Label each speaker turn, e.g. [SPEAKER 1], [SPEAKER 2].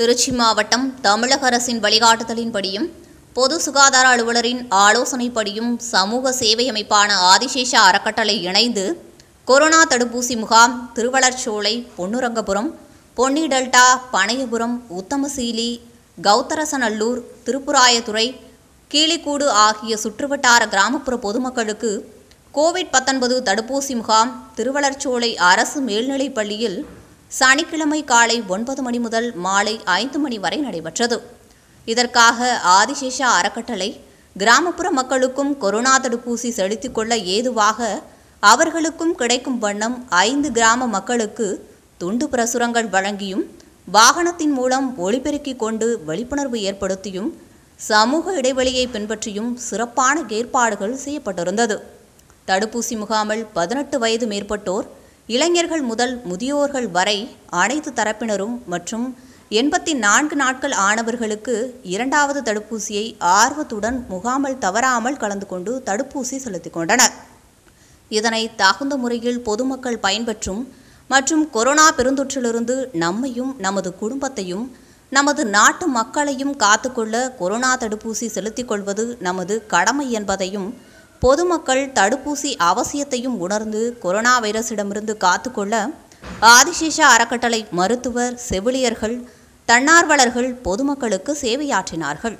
[SPEAKER 1] திருச்சி மாவட்டம் தமிழக அரசின் வழிகாட்டுதலின்படியும் பொது சுகாதார அலுவலரின் ஆலோசனைப்படியும் சமூக சேவை அமைப்பான ஆதிசேஷ அறக்கட்டளை இணைந்து கொரோனா தடுப்பூசி முகாம் திருவளர்ச்சோலை பொன்னுரங்கபுரம் பொன்னி டெல்டா பனையபுரம் உத்தமசீலி கௌத்தரசநல்லூர் திருப்புராயத்துறை கீழிக்கூடு ஆகிய சுற்றுவட்டார கிராமப்புற பொதுமக்களுக்கு கோவிட் பத்தொன்பது தடுப்பூசி முகாம் திருவளர்ச்சோலை அரசு மேல்நிலைப்பள்ளியில் பள்ளியில் சனிக்கிழமை காலை ஒன்பது மணி முதல் மாலை ஐந்து மணி வரை நடைபெற்றது இதற்காக ஆதிசேஷ அறக்கட்டளை கிராமப்புற மக்களுக்கும் கொரோனா தடுப்பூசி செலுத்திக் கொள்ள ஏதுவாக அவர்களுக்கும் கிடைக்கும் வண்ணம் ஐந்து கிராம மக்களுக்கு துண்டு பிரசுரங்கள் வழங்கியும் வாகனத்தின் மூலம் ஒளிபெருக்கி கொண்டு விழிப்புணர்வு ஏற்படுத்தியும் சமூக இடைவெளியை பின்பற்றியும் சிறப்பான ஏற்பாடுகள் செய்யப்பட்டிருந்தது தடுப்பூசி முகாமில் பதினெட்டு வயது மேற்பட்டோர் இளைஞர்கள் முதல் முதியோர்கள் வரை அனைத்து தரப்பினரும் மற்றும் எண்பத்தி நான்கு நாட்கள் ஆனவர்களுக்கு இரண்டாவது தடுப்பூசியை ஆர்வத்துடன் முகாமல் தவறாமல் கலந்து கொண்டு தடுப்பூசி செலுத்திக் கொண்டனர் இதனை தகுந்த முறையில் பொதுமக்கள் பயன்பற்றும் மற்றும் கொரோனா பெருந்தொற்றிலிருந்து நம்மையும் நமது குடும்பத்தையும் நமது நாட்டு மக்களையும் காத்துக்கொள்ள கொரோனா தடுப்பூசி செலுத்திக் கொள்வது நமது கடமை என்பதையும் பொதுமக்கள் தடுப்பூசி அவசியத்தையும் உணர்ந்து கொரோனா வைரஸிடமிருந்து காத்துக்கொள்ள ஆதிசேஷ அறக்கட்டளை மருத்துவர் செவிலியர்கள் தன்னார்வலர்கள் பொதுமக்களுக்கு சேவையாற்றினார்கள்